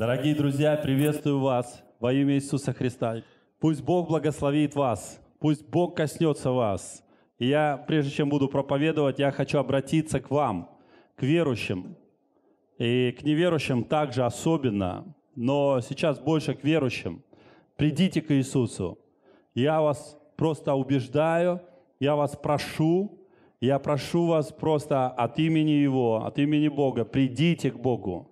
Дорогие друзья, приветствую вас во имя Иисуса Христа. Пусть Бог благословит вас, пусть Бог коснется вас. И я, прежде чем буду проповедовать, я хочу обратиться к вам, к верующим. И к неверующим также особенно, но сейчас больше к верующим. Придите к Иисусу. Я вас просто убеждаю, я вас прошу, я прошу вас просто от имени Его, от имени Бога, придите к Богу.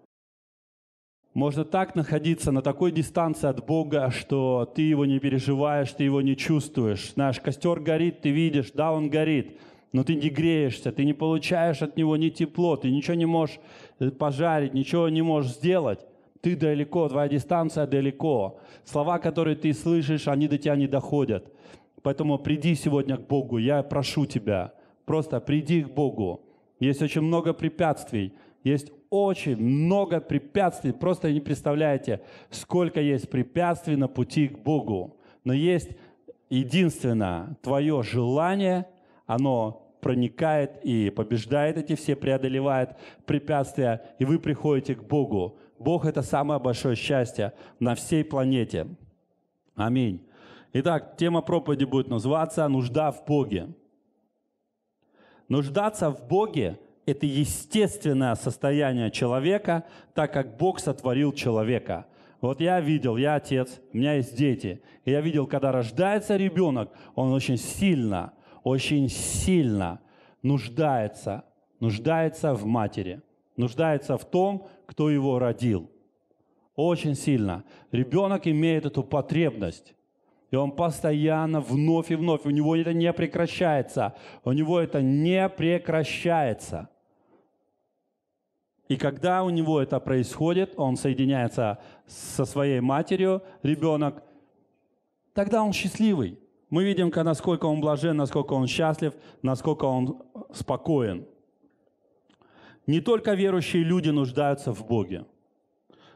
Можно так находиться на такой дистанции от Бога, что ты его не переживаешь, ты его не чувствуешь. Знаешь, костер горит, ты видишь, да, он горит, но ты не греешься, ты не получаешь от него ни тепло, ты ничего не можешь э, пожарить, ничего не можешь сделать. Ты далеко, твоя дистанция далеко. Слова, которые ты слышишь, они до тебя не доходят. Поэтому приди сегодня к Богу, я прошу тебя. Просто приди к Богу. Есть очень много препятствий. Есть очень много препятствий. Просто не представляете, сколько есть препятствий на пути к Богу. Но есть единственное твое желание, оно проникает и побеждает эти все, преодолевает препятствия, и вы приходите к Богу. Бог – это самое большое счастье на всей планете. Аминь. Итак, тема проповеди будет называться «Нужда в Боге». Нуждаться в Боге это естественное состояние человека, так как Бог сотворил человека. Вот я видел, я отец, у меня есть дети. И я видел, когда рождается ребенок, он очень сильно, очень сильно нуждается, нуждается в матери, нуждается в том, кто его родил. Очень сильно. Ребенок имеет эту потребность. И он постоянно, вновь и вновь, у него это не прекращается. У него это не прекращается. И когда у него это происходит, он соединяется со своей матерью, ребенок, тогда он счастливый. Мы видим, насколько он блажен, насколько он счастлив, насколько он спокоен. Не только верующие люди нуждаются в Боге.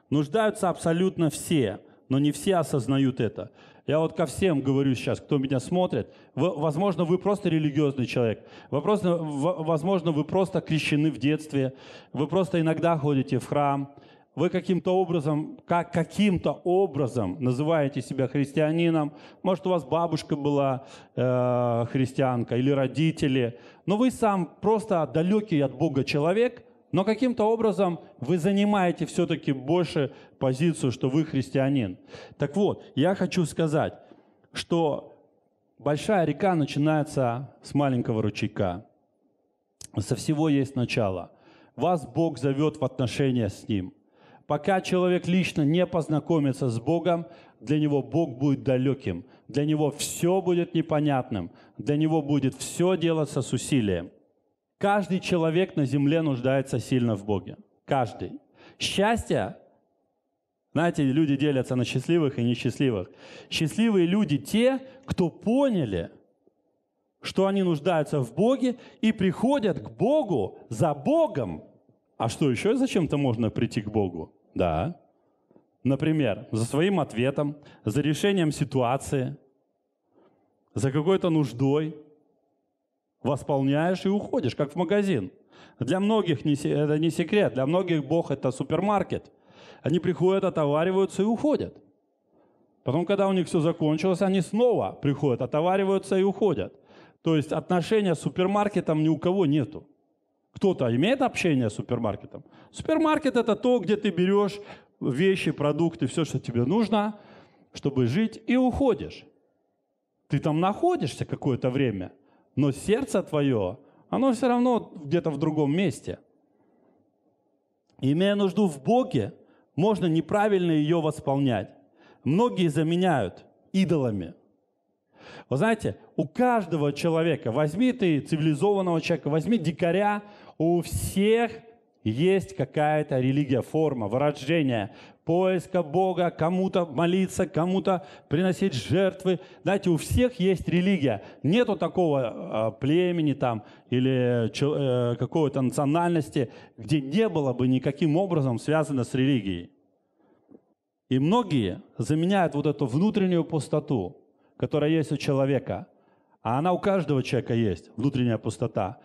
Нуждаются абсолютно все но не все осознают это. Я вот ко всем говорю сейчас, кто меня смотрит, вы, возможно, вы просто религиозный человек, возможно, возможно, вы просто крещены в детстве, вы просто иногда ходите в храм, вы каким-то образом, как, каким-то образом называете себя христианином, может, у вас бабушка была э, христианка или родители, но вы сам просто далекий от Бога человек – но каким-то образом вы занимаете все-таки больше позицию, что вы христианин. Так вот, я хочу сказать, что большая река начинается с маленького ручейка. Со всего есть начало. Вас Бог зовет в отношения с Ним. Пока человек лично не познакомится с Богом, для него Бог будет далеким, для него все будет непонятным, для него будет все делаться с усилием. Каждый человек на земле нуждается сильно в Боге. Каждый. Счастье, знаете, люди делятся на счастливых и несчастливых. Счастливые люди те, кто поняли, что они нуждаются в Боге и приходят к Богу за Богом. А что еще зачем-то можно прийти к Богу? Да. Например, за своим ответом, за решением ситуации, за какой-то нуждой – восполняешь и уходишь, как в магазин. Для многих не, это не секрет, для многих Бог это супермаркет. Они приходят, отовариваются и уходят. Потом, когда у них все закончилось, они снова приходят, отовариваются и уходят. То есть отношения с супермаркетом ни у кого нету. Кто-то имеет общение с супермаркетом. Супермаркет это то, где ты берешь вещи, продукты, все, что тебе нужно, чтобы жить, и уходишь. Ты там находишься какое-то время – но сердце твое, оно все равно где-то в другом месте. Имея нужду в Боге, можно неправильно ее восполнять. Многие заменяют идолами. Вы знаете, у каждого человека, возьми ты цивилизованного человека, возьми дикаря, у всех – есть какая-то религия, форма, вырождение, поиска Бога, кому-то молиться, кому-то приносить жертвы. Знаете, у всех есть религия. Нету такого э, племени там или э, какой-то национальности, где не было бы никаким образом связано с религией. И многие заменяют вот эту внутреннюю пустоту, которая есть у человека, а она у каждого человека есть, внутренняя пустота,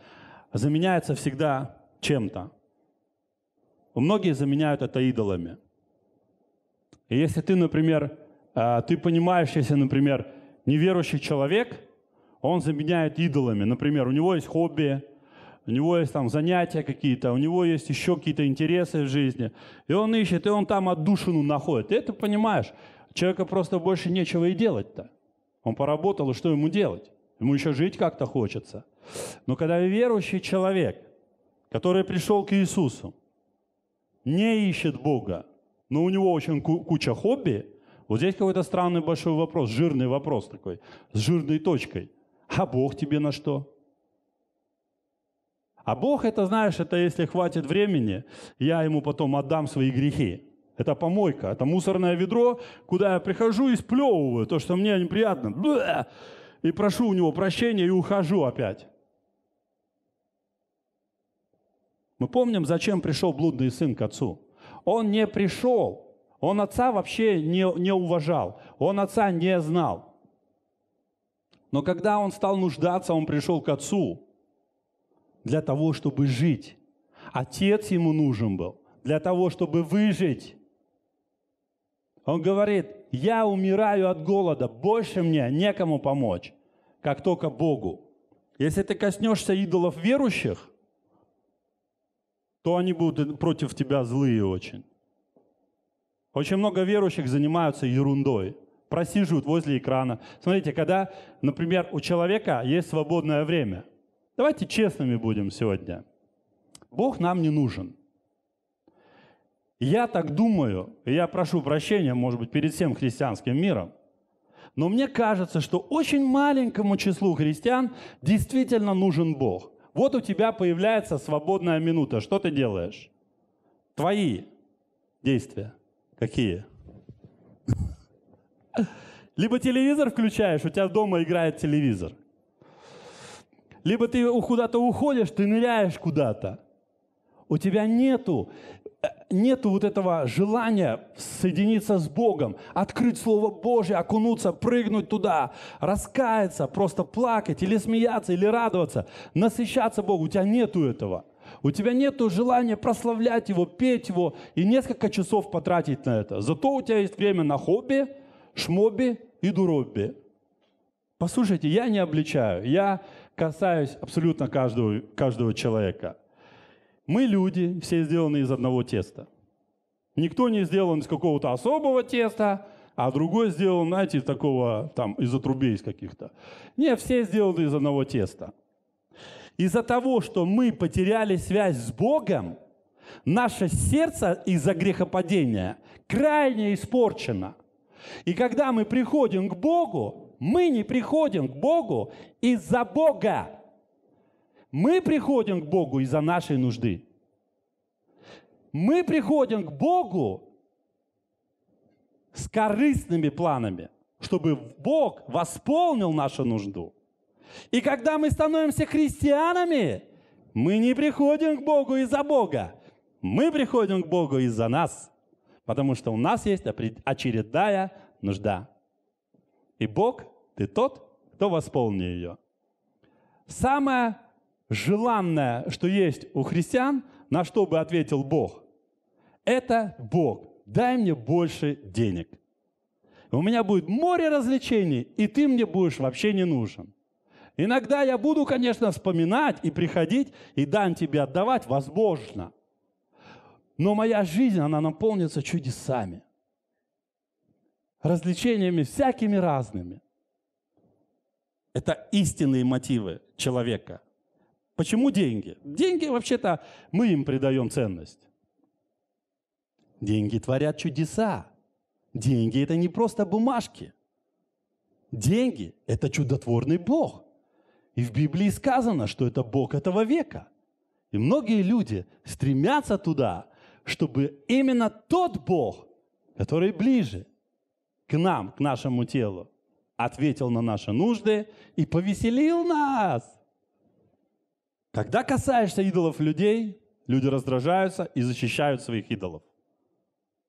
заменяется всегда чем-то. Многие заменяют это идолами. И если ты, например, а, ты понимаешь, если, например, неверующий человек, он заменяет идолами. Например, у него есть хобби, у него есть там занятия какие-то, у него есть еще какие-то интересы в жизни. И он ищет, и он там отдушину находит. Ты это понимаешь, человека просто больше нечего и делать-то. Он поработал, и что ему делать? Ему еще жить как-то хочется. Но когда верующий человек, который пришел к Иисусу, не ищет Бога, но у него очень куча хобби, вот здесь какой-то странный большой вопрос, жирный вопрос такой, с жирной точкой. А Бог тебе на что? А Бог это, знаешь, это если хватит времени, я ему потом отдам свои грехи. Это помойка, это мусорное ведро, куда я прихожу и сплевываю то, что мне неприятно. И прошу у него прощения и ухожу опять. Мы помним, зачем пришел блудный сын к отцу. Он не пришел, он отца вообще не, не уважал, он отца не знал. Но когда он стал нуждаться, он пришел к отцу для того, чтобы жить. Отец ему нужен был для того, чтобы выжить. Он говорит, я умираю от голода, больше мне некому помочь, как только Богу. Если ты коснешься идолов верующих – то они будут против тебя злые очень. Очень много верующих занимаются ерундой, просиживают возле экрана. Смотрите, когда, например, у человека есть свободное время, давайте честными будем сегодня. Бог нам не нужен. Я так думаю, и я прошу прощения, может быть, перед всем христианским миром, но мне кажется, что очень маленькому числу христиан действительно нужен Бог. Вот у тебя появляется свободная минута. Что ты делаешь? Твои действия. Какие? Либо телевизор включаешь, у тебя дома играет телевизор. Либо ты куда-то уходишь, ты ныряешь куда-то. У тебя нету нет вот этого желания соединиться с Богом, открыть Слово Божье, окунуться, прыгнуть туда, раскаяться, просто плакать или смеяться, или радоваться, насыщаться Богу, у тебя нету этого. У тебя нет желания прославлять Его, петь Его и несколько часов потратить на это. Зато у тебя есть время на хобби, шмобби и дуробби. Послушайте, я не обличаю, я касаюсь абсолютно каждого, каждого человека – мы люди, все сделаны из одного теста. Никто не сделан из какого-то особого теста, а другой сделан, знаете, из такого, там, из отрубей из каких-то. Не, все сделаны из одного теста. Из-за того, что мы потеряли связь с Богом, наше сердце из-за грехопадения крайне испорчено. И когда мы приходим к Богу, мы не приходим к Богу из-за Бога. Мы приходим к Богу из-за нашей нужды. Мы приходим к Богу с корыстными планами, чтобы Бог восполнил нашу нужду. И когда мы становимся христианами, мы не приходим к Богу из-за Бога. Мы приходим к Богу из-за нас, потому что у нас есть очередная нужда. И Бог, ты тот, кто восполнит ее. Самое желанное, что есть у христиан, на что бы ответил Бог? Это Бог. Дай мне больше денег. У меня будет море развлечений, и ты мне будешь вообще не нужен. Иногда я буду, конечно, вспоминать и приходить, и дань тебе отдавать, возможно. Но моя жизнь, она наполнится чудесами, развлечениями всякими разными. Это истинные мотивы человека – Почему деньги? Деньги, вообще-то, мы им придаем ценность. Деньги творят чудеса. Деньги – это не просто бумажки. Деньги – это чудотворный Бог. И в Библии сказано, что это Бог этого века. И многие люди стремятся туда, чтобы именно тот Бог, который ближе к нам, к нашему телу, ответил на наши нужды и повеселил нас. Когда касаешься идолов людей, люди раздражаются и защищают своих идолов.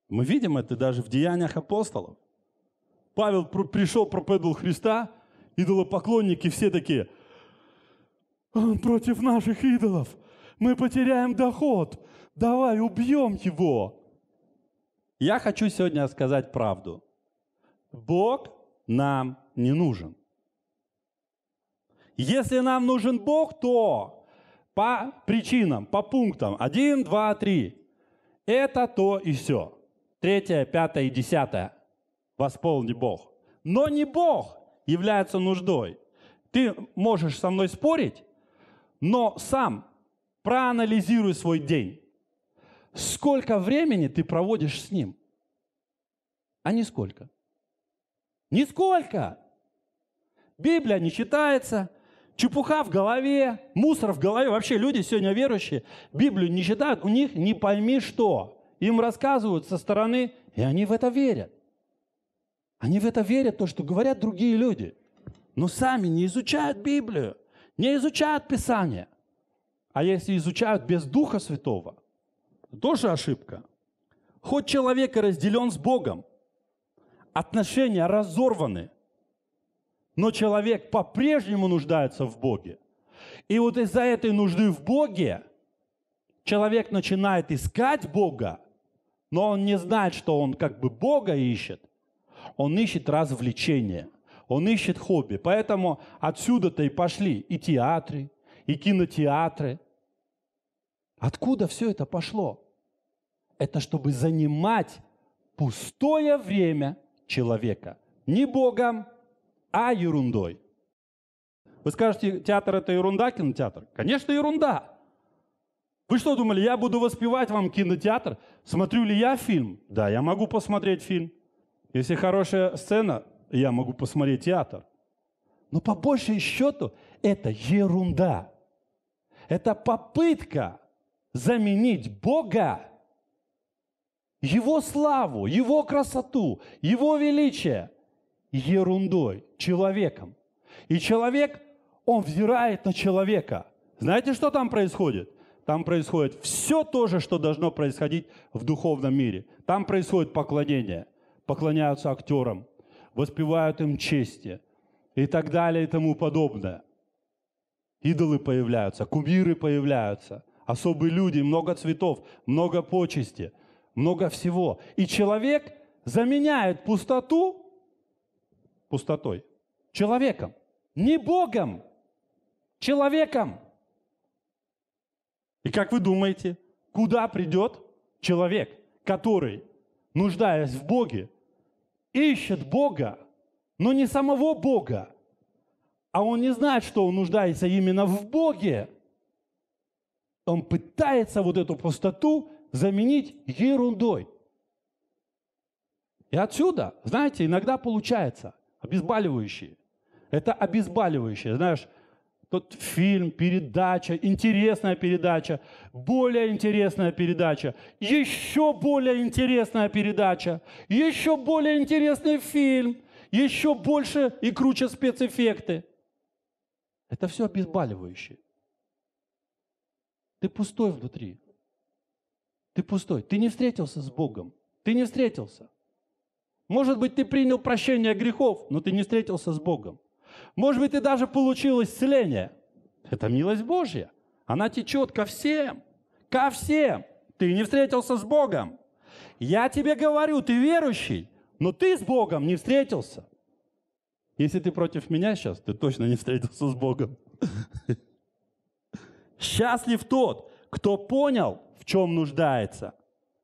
Мы видим это даже в деяниях апостолов. Павел пришел, проповедовал Христа, идолопоклонники все такие, он против наших идолов, мы потеряем доход, давай убьем его. Я хочу сегодня сказать правду. Бог нам не нужен. Если нам нужен Бог, то по причинам, по пунктам. Один, два, три. Это то и все. Третье, пятое и десятое. Восполни Бог. Но не Бог является нуждой. Ты можешь со мной спорить, но сам проанализируй свой день. Сколько времени ты проводишь с ним? А не нисколько. Нисколько! Библия не читается – чепуха в голове, мусор в голове. Вообще люди сегодня верующие Библию не читают, у них не пойми что. Им рассказывают со стороны, и они в это верят. Они в это верят, то, что говорят другие люди. Но сами не изучают Библию, не изучают Писание. А если изучают без Духа Святого, тоже ошибка. Хоть человек и разделен с Богом, отношения разорваны – но человек по-прежнему нуждается в Боге. И вот из-за этой нужды в Боге человек начинает искать Бога, но он не знает, что он как бы Бога ищет. Он ищет развлечения, он ищет хобби. Поэтому отсюда-то и пошли и театры, и кинотеатры. Откуда все это пошло? Это чтобы занимать пустое время человека. Не Богом, а ерундой. Вы скажете, театр это ерунда, кинотеатр? Конечно, ерунда. Вы что думали, я буду воспевать вам кинотеатр? Смотрю ли я фильм? Да, я могу посмотреть фильм. Если хорошая сцена, я могу посмотреть театр. Но по большей счету это ерунда. Это попытка заменить Бога, Его славу, Его красоту, Его величие – ерундой, человеком. И человек, он взирает на человека. Знаете, что там происходит? Там происходит все то же, что должно происходить в духовном мире. Там происходит поклонение. Поклоняются актерам, воспевают им чести и так далее и тому подобное. Идолы появляются, кумиры появляются, особые люди, много цветов, много почести, много всего. И человек заменяет пустоту пустотой. Человеком. Не Богом. Человеком. И как вы думаете, куда придет человек, который, нуждаясь в Боге, ищет Бога, но не самого Бога, а он не знает, что он нуждается именно в Боге. Он пытается вот эту пустоту заменить ерундой. И отсюда, знаете, иногда получается, Обезболивающие. Это обезболивающие. Знаешь, тот фильм, передача, интересная передача, более интересная передача, еще более интересная передача, еще более интересный фильм, еще больше и круче спецэффекты. Это все обезболивающие. Ты пустой внутри. Ты пустой. Ты не встретился с Богом. Ты не встретился. Может быть, ты принял прощение грехов, но ты не встретился с Богом. Может быть, ты даже получил исцеление. Это милость Божья. Она течет ко всем. Ко всем. Ты не встретился с Богом. Я тебе говорю, ты верующий, но ты с Богом не встретился. Если ты против меня сейчас, ты точно не встретился с Богом. Счастлив тот, кто понял, в чем нуждается,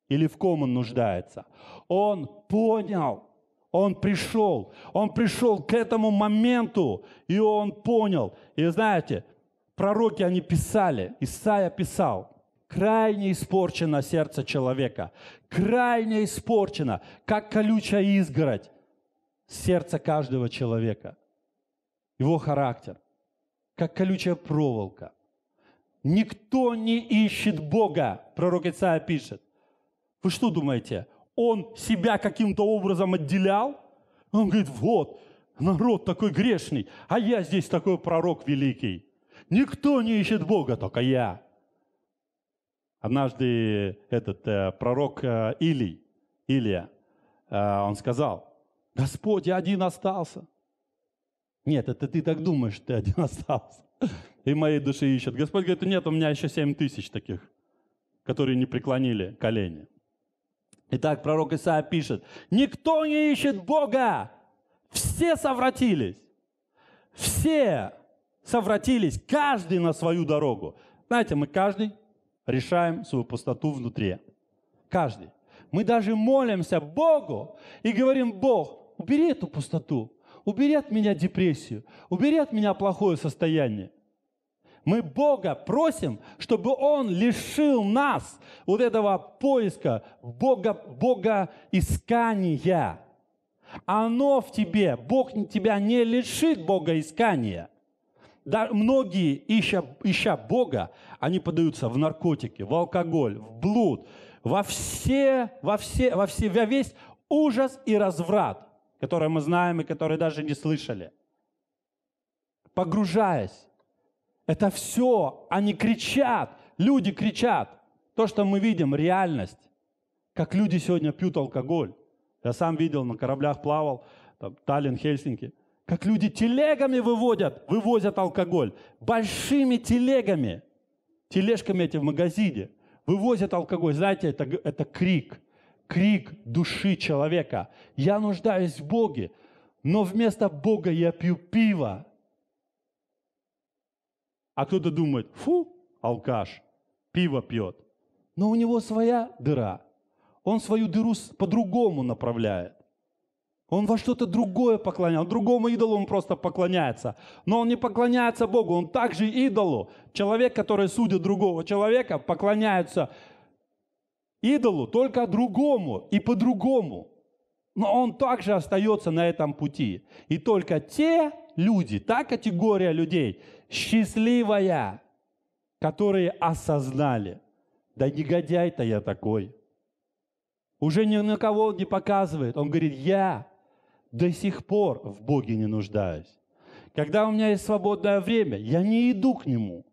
или в ком он нуждается. Он понял, он пришел, он пришел к этому моменту, и он понял. И знаете, пророки, они писали, Исаия писал, крайне испорчено сердце человека, крайне испорчено, как колючая изгородь, сердце каждого человека, его характер, как колючая проволока. Никто не ищет Бога, пророк Исаия пишет. Вы что думаете, он себя каким-то образом отделял? Он говорит, вот, народ такой грешный, а я здесь такой пророк великий. Никто не ищет Бога, только я. Однажды этот э, пророк э, Илий, Илия, э, он сказал, Господь, я один остался. Нет, это ты так думаешь, что ты один остался. И моей души ищут. Господь говорит, нет, у меня еще семь тысяч таких, которые не преклонили колени. Итак, пророк Исаия пишет, никто не ищет Бога, все совратились, все совратились, каждый на свою дорогу. Знаете, мы каждый решаем свою пустоту внутри. Каждый. Мы даже молимся Богу и говорим, Бог, убери эту пустоту, убери от меня депрессию, убери от меня плохое состояние. Мы Бога просим, чтобы Он лишил нас вот этого поиска, Бога, Бога искания. Оно в тебе, Бог тебя не лишит Бога искания. Да, многие, ища, ища Бога, они подаются в наркотики, в алкоголь, в блуд, во все, во все, во все, во весь ужас и разврат, который мы знаем и который даже не слышали. Погружаясь это все. Они кричат. Люди кричат. То, что мы видим, реальность. Как люди сегодня пьют алкоголь. Я сам видел, на кораблях плавал, там, Таллин, Хельсинки. Как люди телегами выводят, вывозят алкоголь. Большими телегами. Тележками эти в магазине. Вывозят алкоголь. Знаете, это, это крик. Крик души человека. Я нуждаюсь в Боге. Но вместо Бога я пью пиво. А кто-то думает, фу, алкаш, пиво пьет. Но у него своя дыра. Он свою дыру по-другому направляет. Он во что-то другое поклоняется. другому идолу он просто поклоняется. Но он не поклоняется Богу, он также идолу. Человек, который судит другого человека, поклоняется идолу, только другому и по-другому. Но он также остается на этом пути. И только те, люди, та категория людей, счастливая, которые осознали, да негодяй-то я такой. Уже ни на кого не показывает. Он говорит, я до сих пор в Боге не нуждаюсь. Когда у меня есть свободное время, я не иду к Нему.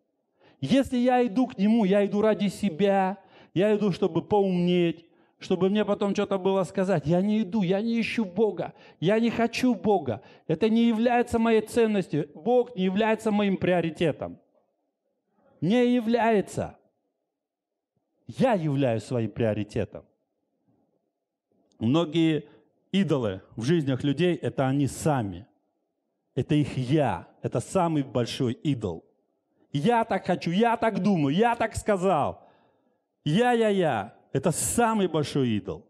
Если я иду к Нему, я иду ради себя, я иду, чтобы поумнеть, чтобы мне потом что-то было сказать. Я не иду, я не ищу Бога, я не хочу Бога. Это не является моей ценностью. Бог не является моим приоритетом. Не является. Я являюсь своим приоритетом. Многие идолы в жизнях людей – это они сами. Это их «я». Это самый большой идол. Я так хочу, я так думаю, я так сказал. Я-я-я. Это самый большой идол.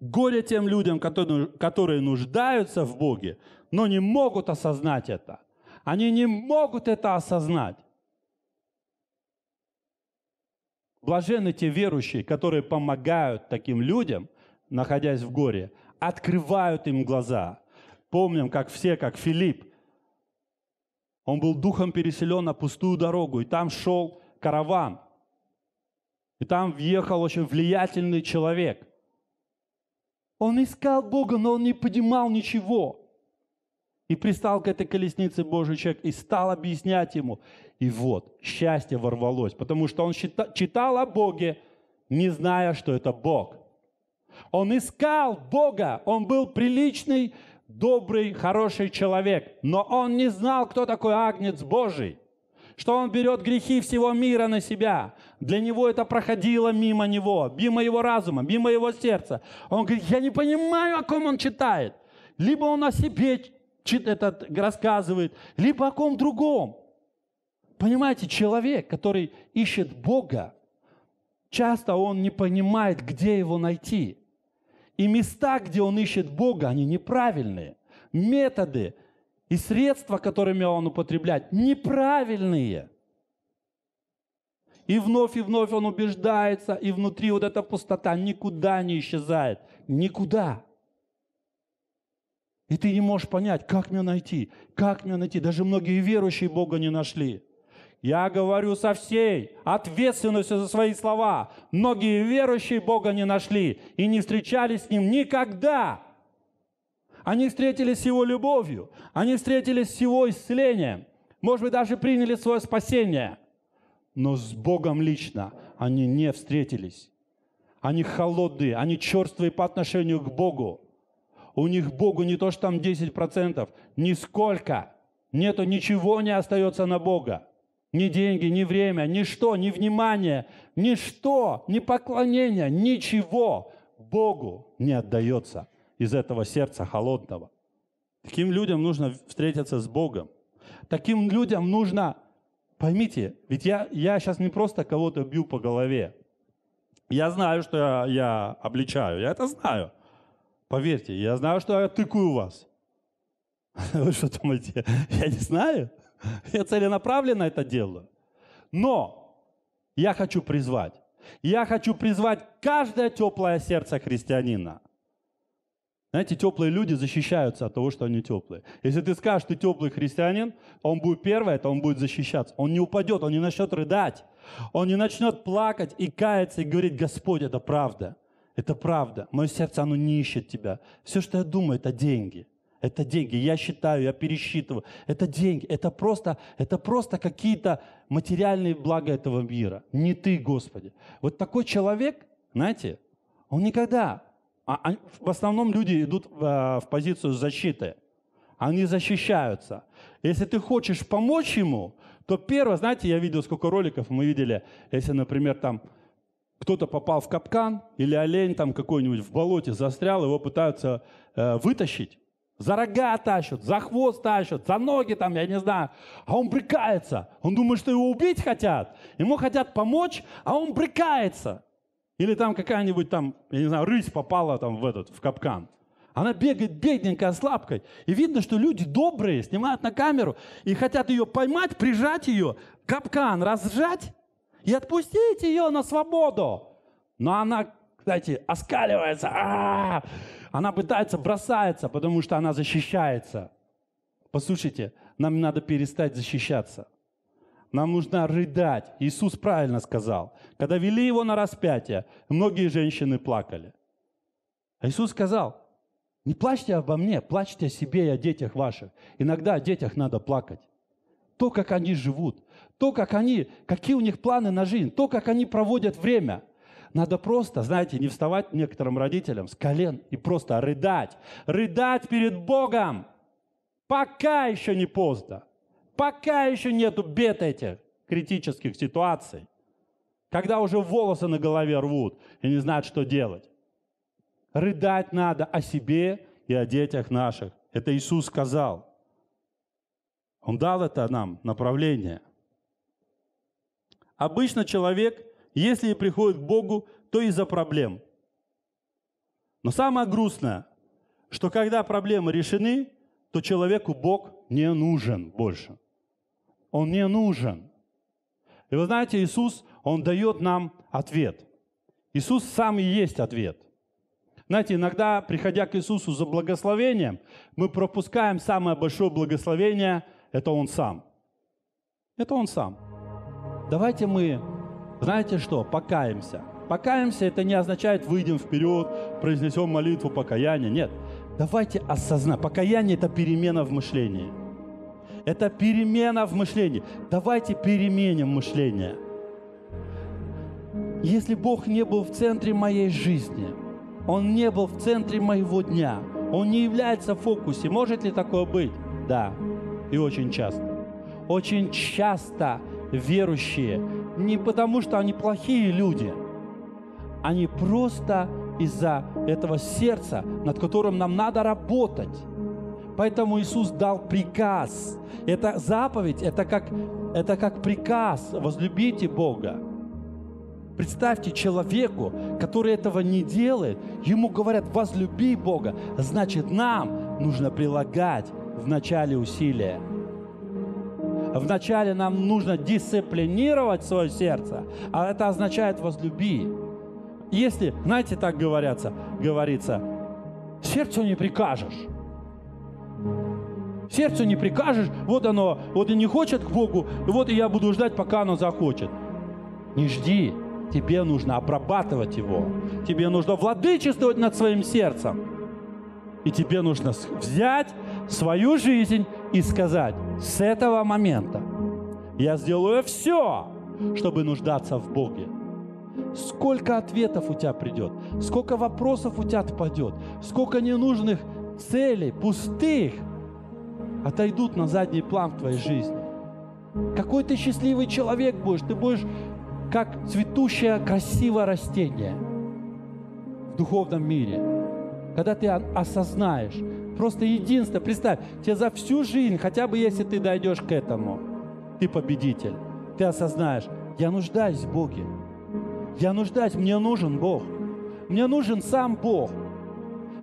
Горе тем людям, которые нуждаются в Боге, но не могут осознать это. Они не могут это осознать. Блаженны те верующие, которые помогают таким людям, находясь в горе, открывают им глаза. Помним, как все, как Филипп, он был духом переселен на пустую дорогу, и там шел караван. И там въехал очень влиятельный человек. Он искал Бога, но он не понимал ничего. И пристал к этой колеснице Божий человек и стал объяснять ему. И вот, счастье ворвалось, потому что он читал о Боге, не зная, что это Бог. Он искал Бога, он был приличный, добрый, хороший человек, но он не знал, кто такой Агнец Божий что он берет грехи всего мира на себя. Для него это проходило мимо него, мимо его разума, мимо его сердца. Он говорит, я не понимаю, о ком он читает. Либо он о себе этот рассказывает, либо о ком другом. Понимаете, человек, который ищет Бога, часто он не понимает, где его найти. И места, где он ищет Бога, они неправильные. Методы, и средства, которыми он употребляет, неправильные. И вновь и вновь он убеждается, и внутри вот эта пустота никуда не исчезает. Никуда. И ты не можешь понять, как меня найти, как меня найти. Даже многие верующие Бога не нашли. Я говорю со всей ответственностью за свои слова. Многие верующие Бога не нашли и не встречались с Ним никогда. Они встретились с Его любовью. Они встретились с Его исцелением. Может быть, даже приняли свое спасение. Но с Богом лично они не встретились. Они холодные, они черствые по отношению к Богу. У них Богу не то, что там 10%, нисколько. Нету, ничего не остается на Бога. Ни деньги, ни время, ничто, ни внимание, ничто, ни поклонение, ничего Богу не отдается из этого сердца холодного. Таким людям нужно встретиться с Богом. Таким людям нужно, поймите, ведь я, я сейчас не просто кого-то бью по голове. Я знаю, что я, я обличаю, я это знаю. Поверьте, я знаю, что я тыкаю вас. Вы что думаете, я не знаю? Я целенаправленно это делаю. Но я хочу призвать. Я хочу призвать каждое теплое сердце христианина. Знаете, теплые люди защищаются от того, что они теплые. Если ты скажешь, ты теплый христианин, он будет первый, то он будет защищаться. Он не упадет, он не начнет рыдать. Он не начнет плакать и каяться, и говорить, Господь, это правда. Это правда. Мое сердце, оно не ищет тебя. Все, что я думаю, это деньги. Это деньги. Я считаю, я пересчитываю. Это деньги. Это просто, это просто какие-то материальные блага этого мира. Не ты, Господи. Вот такой человек, знаете, он никогда а, а в основном люди идут э, в, позицию защиты. Они защищаются. Если ты хочешь помочь ему, то первое, знаете, я видел сколько роликов, мы видели, если, например, там кто-то попал в капкан или олень там какой-нибудь в болоте застрял, его пытаются э, вытащить. За рога тащат, за хвост тащат, за ноги там, я не знаю. А он брыкается. Он думает, что его убить хотят. Ему хотят помочь, а он брыкается. Или там какая-нибудь там, я не знаю, рысь попала там в этот, в капкан. Она бегает бедненькая, слабкой. И видно, что люди добрые, снимают на камеру и хотят ее поймать, прижать ее, капкан разжать и отпустить ее на свободу. Но она, знаете, оскаливается. А-а-а! Она пытается, бросается, потому что она защищается. Послушайте, нам надо перестать защищаться. Нам нужно рыдать. Иисус правильно сказал. Когда вели его на распятие, многие женщины плакали. А Иисус сказал, не плачьте обо мне, плачьте о себе и о детях ваших. Иногда о детях надо плакать. То, как они живут, то, как они, какие у них планы на жизнь, то, как они проводят время. Надо просто, знаете, не вставать некоторым родителям с колен и просто рыдать. Рыдать перед Богом, пока еще не поздно. Пока еще нету бед этих критических ситуаций, когда уже волосы на голове рвут и не знают, что делать. Рыдать надо о себе и о детях наших. Это Иисус сказал. Он дал это нам направление. Обычно человек, если и приходит к Богу, то из-за проблем. Но самое грустное, что когда проблемы решены, то человеку Бог не нужен больше. Он мне нужен. И вы знаете, Иисус, Он дает нам ответ. Иисус сам и есть ответ. Знаете, иногда, приходя к Иисусу за благословением, мы пропускаем самое большое благословение – это Он сам. Это Он сам. Давайте мы, знаете что, покаемся. Покаемся – это не означает выйдем вперед, произнесем молитву покаяния. Нет, давайте осознаем. Покаяние – это перемена в мышлении – это перемена в мышлении. Давайте переменим мышление. Если Бог не был в центре моей жизни, Он не был в центре моего дня, Он не является в фокусе, может ли такое быть? Да, и очень часто. Очень часто верующие, не потому что они плохие люди, они просто из-за этого сердца, над которым нам надо работать. Поэтому Иисус дал приказ. Это заповедь, это как, это как приказ. Возлюбите Бога. Представьте человеку, который этого не делает, ему говорят, возлюби Бога. Значит, нам нужно прилагать в начале усилия. Вначале нам нужно дисциплинировать свое сердце, а это означает возлюби. Если, знаете, так говорятся, говорится, сердцу не прикажешь. Сердцу не прикажешь, вот оно, вот и не хочет к Богу, вот и я буду ждать, пока оно захочет. Не жди, тебе нужно обрабатывать его, тебе нужно владычествовать над своим сердцем. И тебе нужно взять свою жизнь и сказать, с этого момента я сделаю все, чтобы нуждаться в Боге. Сколько ответов у тебя придет, сколько вопросов у тебя отпадет, сколько ненужных целей, пустых – отойдут на задний план в твоей жизни. Какой ты счастливый человек будешь, ты будешь как цветущее красивое растение в духовном мире. Когда ты осознаешь, просто единство, представь, тебе за всю жизнь, хотя бы если ты дойдешь к этому, ты победитель, ты осознаешь, я нуждаюсь в Боге, я нуждаюсь, мне нужен Бог, мне нужен сам Бог –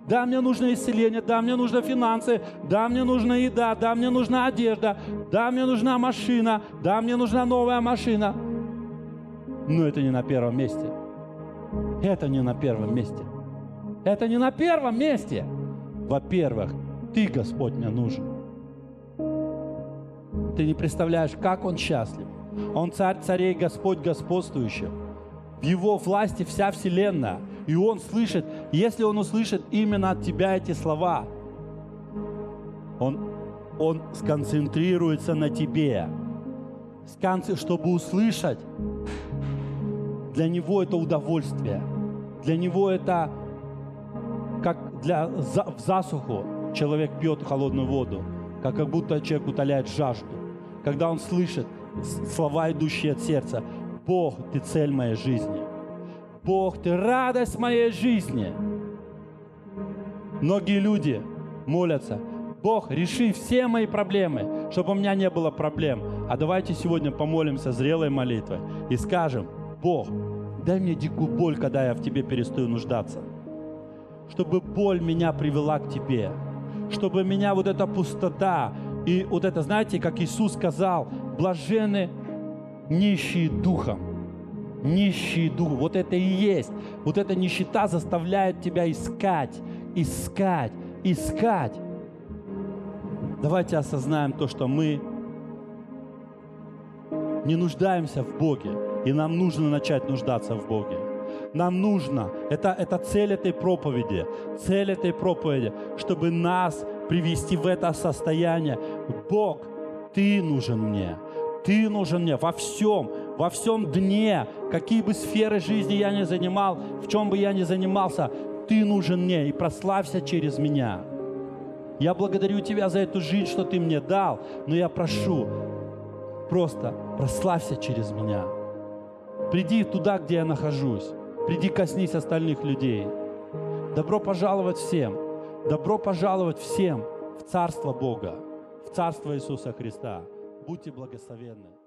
да, мне нужно исцеление, да, мне нужны финансы, да, мне нужна еда, да, мне нужна одежда, да, мне нужна машина, да, мне нужна новая машина. Но это не на первом месте. Это не на первом месте. Это не на первом месте. Во-первых, ты, Господь, мне нужен. Ты не представляешь, как он счастлив. Он царь царей, Господь господствующий. В его власти вся вселенная. И он слышит если он услышит именно от тебя эти слова, он, он сконцентрируется на тебе, чтобы услышать. Для него это удовольствие, для него это как для, за, в засуху человек пьет холодную воду, как, как будто человек утоляет жажду. Когда он слышит слова, идущие от сердца, «Бог, Ты цель моей жизни». Бог, ты радость моей жизни. Многие люди молятся, Бог, реши все мои проблемы, чтобы у меня не было проблем. А давайте сегодня помолимся зрелой молитвой и скажем, Бог, дай мне дикую боль, когда я в Тебе перестаю нуждаться. Чтобы боль меня привела к Тебе. Чтобы меня вот эта пустота и вот это, знаете, как Иисус сказал, блажены нищие духом нищий дух. Вот это и есть. Вот эта нищета заставляет тебя искать, искать, искать. Давайте осознаем то, что мы не нуждаемся в Боге, и нам нужно начать нуждаться в Боге. Нам нужно, это, это цель этой проповеди, цель этой проповеди, чтобы нас привести в это состояние. Бог, Ты нужен мне, Ты нужен мне во всем, во всем дне, какие бы сферы жизни я ни занимал, в чем бы я ни занимался, ты нужен мне и прославься через меня. Я благодарю Тебя за эту жизнь, что Ты мне дал, но я прошу, просто прославься через меня. Приди туда, где я нахожусь. Приди, коснись остальных людей. Добро пожаловать всем. Добро пожаловать всем в Царство Бога, в Царство Иисуса Христа. Будьте благословенны.